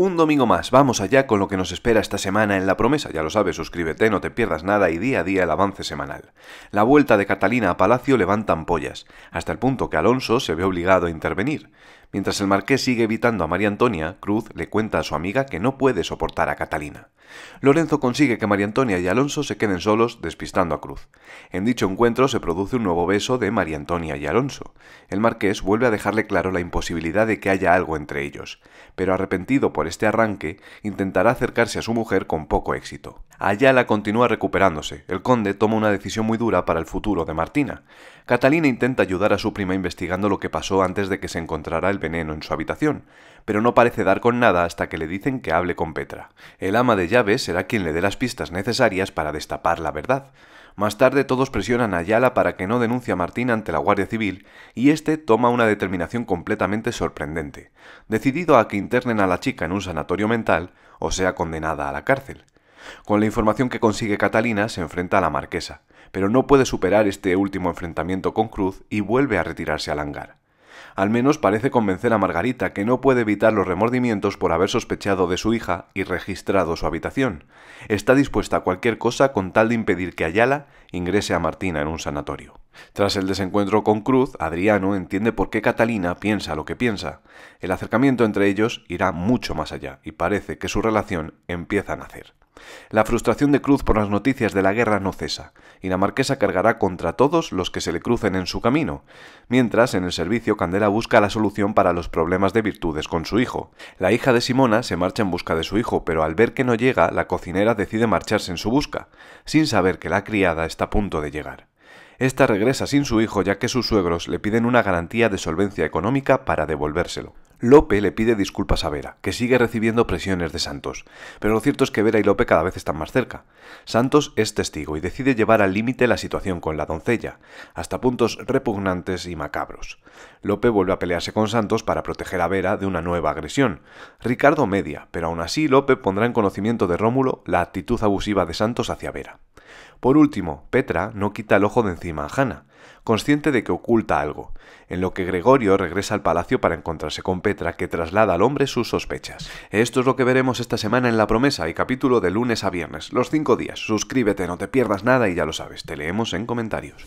Un domingo más, vamos allá con lo que nos espera esta semana en La Promesa, ya lo sabes, suscríbete, no te pierdas nada y día a día el avance semanal. La vuelta de Catalina a Palacio levantan pollas, hasta el punto que Alonso se ve obligado a intervenir. Mientras el marqués sigue evitando a María Antonia, Cruz le cuenta a su amiga que no puede soportar a Catalina. Lorenzo consigue que María Antonia y Alonso se queden solos despistando a Cruz. En dicho encuentro se produce un nuevo beso de María Antonia y Alonso. El marqués vuelve a dejarle claro la imposibilidad de que haya algo entre ellos, pero arrepentido por este arranque, intentará acercarse a su mujer con poco éxito. Ayala continúa recuperándose. El conde toma una decisión muy dura para el futuro de Martina. Catalina intenta ayudar a su prima investigando lo que pasó antes de que se encontrara el veneno en su habitación, pero no parece dar con nada hasta que le dicen que hable con Petra. El ama de llaves será quien le dé las pistas necesarias para destapar la verdad. Más tarde todos presionan a Ayala para que no denuncie a Martina ante la Guardia Civil y este toma una determinación completamente sorprendente, decidido a que internen a la chica en un sanatorio mental o sea condenada a la cárcel. Con la información que consigue Catalina se enfrenta a la marquesa, pero no puede superar este último enfrentamiento con Cruz y vuelve a retirarse al hangar. Al menos parece convencer a Margarita que no puede evitar los remordimientos por haber sospechado de su hija y registrado su habitación. Está dispuesta a cualquier cosa con tal de impedir que Ayala ingrese a Martina en un sanatorio. Tras el desencuentro con Cruz, Adriano entiende por qué Catalina piensa lo que piensa. El acercamiento entre ellos irá mucho más allá y parece que su relación empieza a nacer. La frustración de Cruz por las noticias de la guerra no cesa, y la marquesa cargará contra todos los que se le crucen en su camino. Mientras, en el servicio, Candela busca la solución para los problemas de virtudes con su hijo. La hija de Simona se marcha en busca de su hijo, pero al ver que no llega, la cocinera decide marcharse en su busca, sin saber que la criada está a punto de llegar. Esta regresa sin su hijo ya que sus suegros le piden una garantía de solvencia económica para devolvérselo. Lope le pide disculpas a Vera, que sigue recibiendo presiones de Santos, pero lo cierto es que Vera y Lope cada vez están más cerca. Santos es testigo y decide llevar al límite la situación con la doncella, hasta puntos repugnantes y macabros. Lope vuelve a pelearse con Santos para proteger a Vera de una nueva agresión. Ricardo media, pero aún así Lope pondrá en conocimiento de Rómulo la actitud abusiva de Santos hacia Vera. Por último, Petra no quita el ojo de encima a Hannah, consciente de que oculta algo, en lo que Gregorio regresa al palacio para encontrarse con Petra, que traslada al hombre sus sospechas. Esto es lo que veremos esta semana en La Promesa y capítulo de lunes a viernes, los cinco días. Suscríbete, no te pierdas nada y ya lo sabes, te leemos en comentarios.